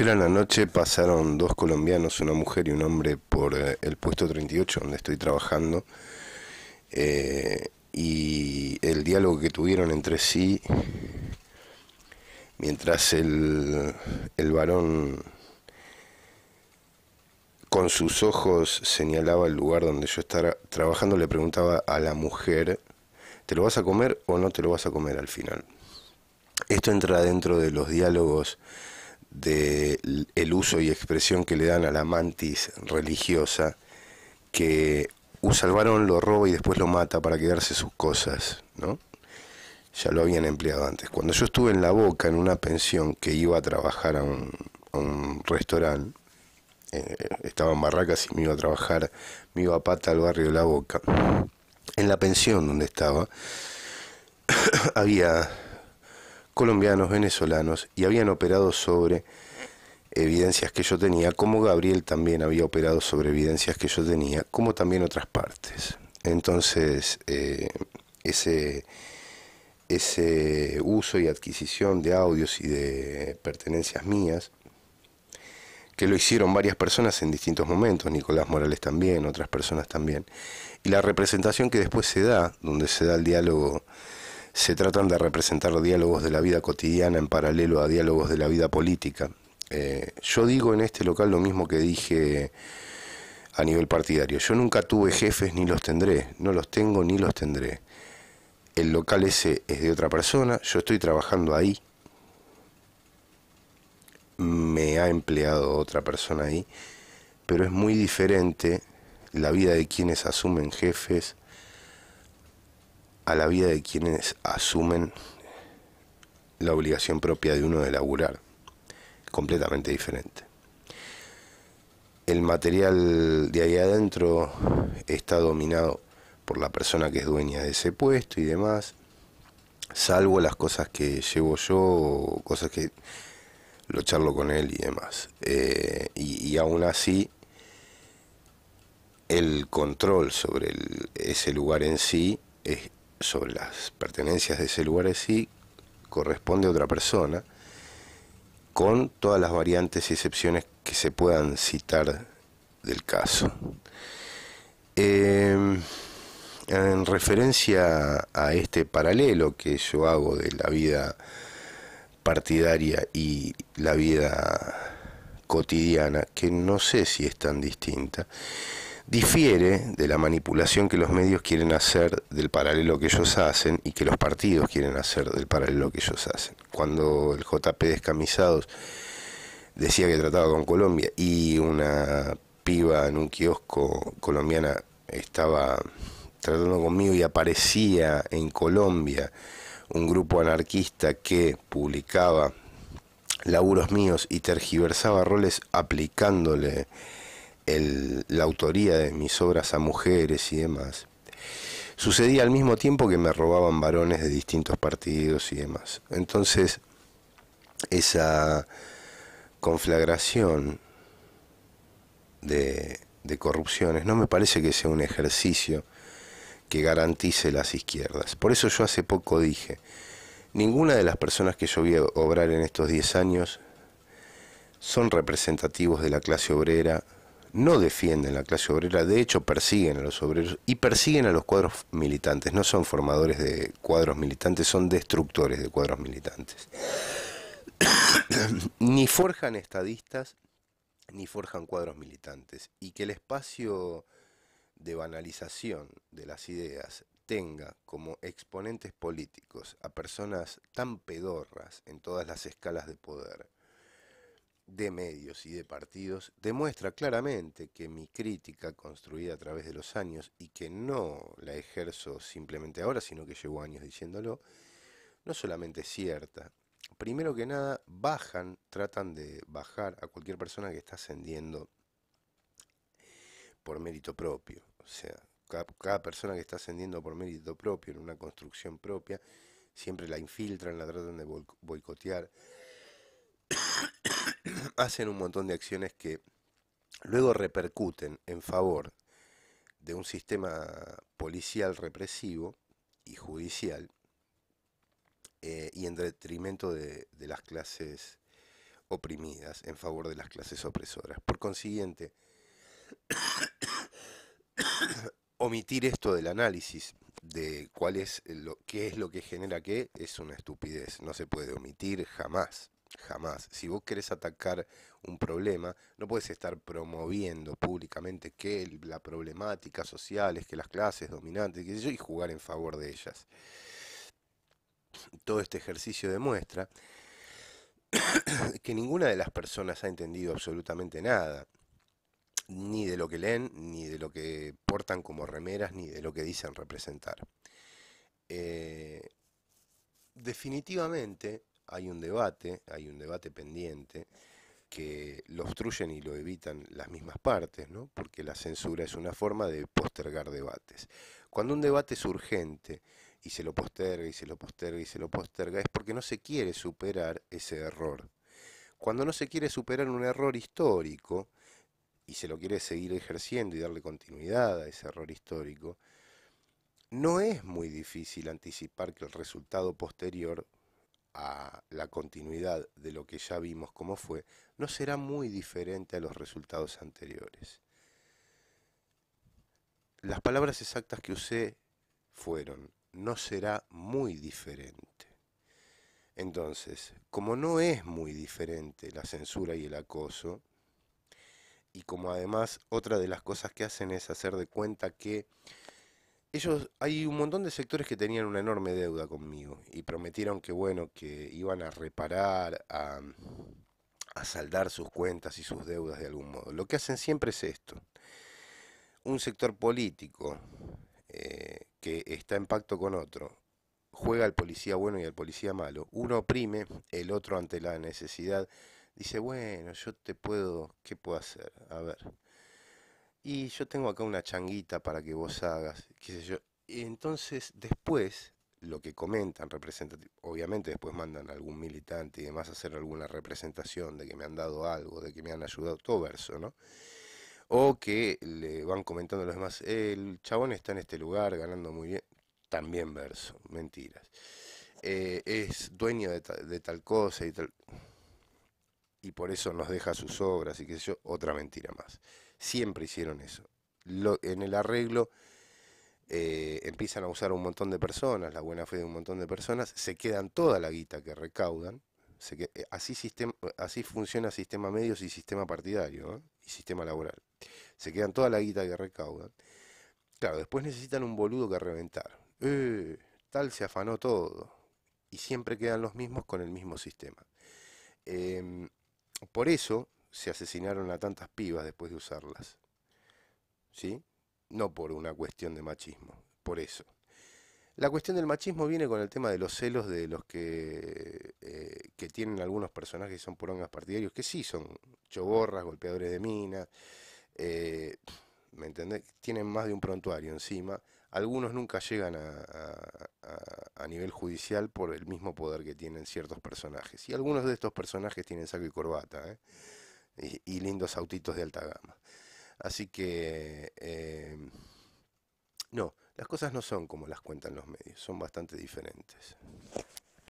Ayer en la noche pasaron dos colombianos, una mujer y un hombre, por eh, el puesto 38 donde estoy trabajando. Eh, y el diálogo que tuvieron entre sí, mientras el, el varón con sus ojos señalaba el lugar donde yo estaba trabajando, le preguntaba a la mujer, ¿te lo vas a comer o no te lo vas a comer al final? Esto entra dentro de los diálogos de el uso y expresión que le dan a la mantis religiosa que usa lo roba y después lo mata para quedarse sus cosas, ¿no? Ya lo habían empleado antes. Cuando yo estuve en La Boca, en una pensión, que iba a trabajar a un, restaurante, eh, estaba en Barracas y me iba a trabajar, me iba a pata al barrio de La Boca. En la pensión donde estaba, había colombianos, venezolanos, y habían operado sobre evidencias que yo tenía, como Gabriel también había operado sobre evidencias que yo tenía, como también otras partes. Entonces, eh, ese, ese uso y adquisición de audios y de pertenencias mías, que lo hicieron varias personas en distintos momentos, Nicolás Morales también, otras personas también, y la representación que después se da, donde se da el diálogo se tratan de representar diálogos de la vida cotidiana en paralelo a diálogos de la vida política. Eh, yo digo en este local lo mismo que dije a nivel partidario. Yo nunca tuve jefes ni los tendré, no los tengo ni los tendré. El local ese es de otra persona, yo estoy trabajando ahí, me ha empleado otra persona ahí, pero es muy diferente la vida de quienes asumen jefes a la vida de quienes asumen la obligación propia de uno de laburar. Completamente diferente. El material de ahí adentro está dominado por la persona que es dueña de ese puesto y demás, salvo las cosas que llevo yo, cosas que lo charlo con él y demás. Eh, y, aún así, el control sobre ese lugar en sí es, sobre las pertenencias de ese lugar en sí corresponde a otra persona, con todas las variantes y excepciones que se puedan citar del caso. Eh, en referencia a este paralelo que yo hago de la vida partidaria y la vida cotidiana, que no sé si es tan distinta, difiere de la manipulación que los medios quieren hacer del paralelo que ellos hacen y que los partidos quieren hacer del paralelo que ellos hacen. Cuando el JP Descamisados decía que trataba con Colombia y una piba en un kiosco colombiana estaba tratando conmigo y aparecía en Colombia un grupo anarquista que publicaba laburos míos y tergiversaba roles aplicándole la autoría de mis obras a mujeres y demás, sucedía al mismo tiempo que me robaban varones de distintos partidos y demás. Entonces, esa conflagración de, de corrupciones no me parece que sea un ejercicio que garantice las izquierdas. Por eso yo hace poco dije, ninguna de las personas que yo vi obrar en estos 10 años son representativos de la clase obrera, no defienden la clase obrera, de hecho persiguen a los obreros y persiguen a los cuadros militantes, no son formadores de cuadros militantes, son destructores de cuadros militantes. ni forjan estadistas, ni forjan cuadros militantes. Y que el espacio de banalización de las ideas tenga como exponentes políticos a personas tan pedorras en todas las escalas de poder, de medios y de partidos demuestra claramente que mi crítica construida a través de los años y que no la ejerzo simplemente ahora, sino que llevo años diciéndolo, no solamente es cierta, primero que nada bajan, tratan de bajar a cualquier persona que está ascendiendo por mérito propio, o sea, cada, persona que está ascendiendo por mérito propio en una construcción propia, siempre la infiltran, la tratan de boicotear hacen un montón de acciones que luego repercuten en favor de un sistema policial represivo y judicial eh, y en detrimento de, las clases oprimidas, en favor de las clases opresoras. Por consiguiente, omitir esto del análisis de cuál es lo, qué es lo que genera qué es una estupidez, no se puede omitir jamás. Jamás. Si vos querés atacar un problema, no puedes estar promoviendo públicamente que la problemática social es que las clases dominantes, y jugar en favor de ellas. Todo este ejercicio demuestra que ninguna de las personas ha entendido absolutamente nada, ni de lo que leen, ni de lo que portan como remeras, ni de lo que dicen representar. Eh, definitivamente hay un debate, hay un debate pendiente que lo obstruyen y lo evitan las mismas partes, ¿no? porque la censura es una forma de postergar debates. Cuando un debate es urgente y se lo posterga y se lo posterga y se lo posterga, es porque no se quiere superar ese error. Cuando no se quiere superar un error histórico y se lo quiere seguir ejerciendo y darle continuidad a ese error histórico, no es muy difícil anticipar que el resultado posterior a la continuidad de lo que ya vimos cómo fue, no será muy diferente a los resultados anteriores. Las palabras exactas que usé fueron, no será muy diferente. Entonces, como no es muy diferente la censura y el acoso, y como además otra de las cosas que hacen es hacer de cuenta que ellos, hay un montón de sectores que tenían una enorme deuda conmigo y prometieron que, bueno, que iban a reparar, a, a saldar sus cuentas y sus deudas de algún modo. Lo que hacen siempre es esto. Un sector político eh, que está en pacto con otro, juega al policía bueno y al policía malo. Uno oprime, el otro ante la necesidad dice, bueno, yo te puedo, ¿qué puedo hacer? A ver y yo tengo acá una changuita para que vos hagas, qué sé yo. Y entonces después lo que comentan, obviamente después mandan a algún militante y demás a hacer alguna representación de que me han dado algo, de que me han ayudado, todo verso, ¿no? O que le van comentando a los demás, el chabón está en este lugar ganando muy bien, también verso, mentiras. Eh, es dueño de, de, tal cosa y tal... Y por eso nos deja sus obras y qué sé yo, otra mentira más. Siempre hicieron eso. en el arreglo eh, empiezan a usar un montón de personas, la buena fe de un montón de personas, se quedan toda la guita que recaudan. Eh, así, así funciona sistema medios y sistema partidario y sistema laboral. Se quedan toda la guita que recaudan. Claro, después necesitan un boludo que reventar. Eh, tal se afanó todo. Y siempre quedan los mismos con el mismo sistema. Em, por eso, se asesinaron a tantas pibas después de usarlas. ¿Sí? No por una cuestión de machismo, por eso. La cuestión del machismo viene con el tema de los celos de los que, eh, que tienen algunos personajes que son porongas partidarios, que sí son choborras, golpeadores de minas, eh, ¿me entendés? Tienen más de un prontuario encima. Algunos nunca llegan a, a, nivel judicial por el mismo poder que tienen ciertos personajes. Y algunos de estos personajes tienen saco y corbata. ¿eh? y, lindos autitos de alta gama. Así que, em, no, las cosas no son como las cuentan los medios, son bastante diferentes.